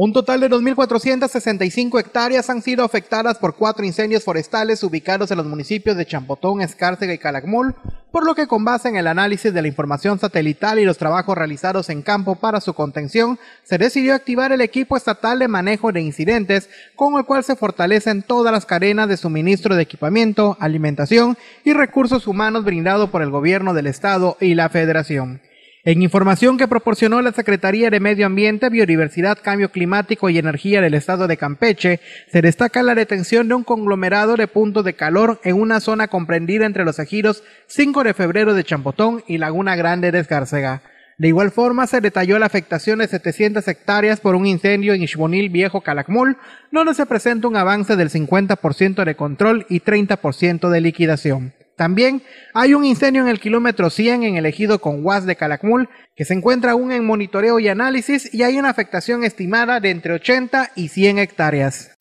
Un total de 2.465 hectáreas han sido afectadas por cuatro incendios forestales ubicados en los municipios de Champotón, Escárcega y Calakmul, por lo que con base en el análisis de la información satelital y los trabajos realizados en campo para su contención, se decidió activar el equipo estatal de manejo de incidentes, con el cual se fortalecen todas las cadenas de suministro de equipamiento, alimentación y recursos humanos brindado por el gobierno del estado y la federación. En información que proporcionó la Secretaría de Medio Ambiente, Biodiversidad, Cambio Climático y Energía del Estado de Campeche, se destaca la detención de un conglomerado de puntos de calor en una zona comprendida entre los ejidos 5 de febrero de Champotón y Laguna Grande de Escárcega. De igual forma, se detalló la afectación de 700 hectáreas por un incendio en Ixbonil Viejo Calakmul, donde se presenta un avance del 50% de control y 30% de liquidación. También hay un incendio en el kilómetro 100 en el ejido con Huas de Calacmul, que se encuentra aún en monitoreo y análisis y hay una afectación estimada de entre 80 y 100 hectáreas.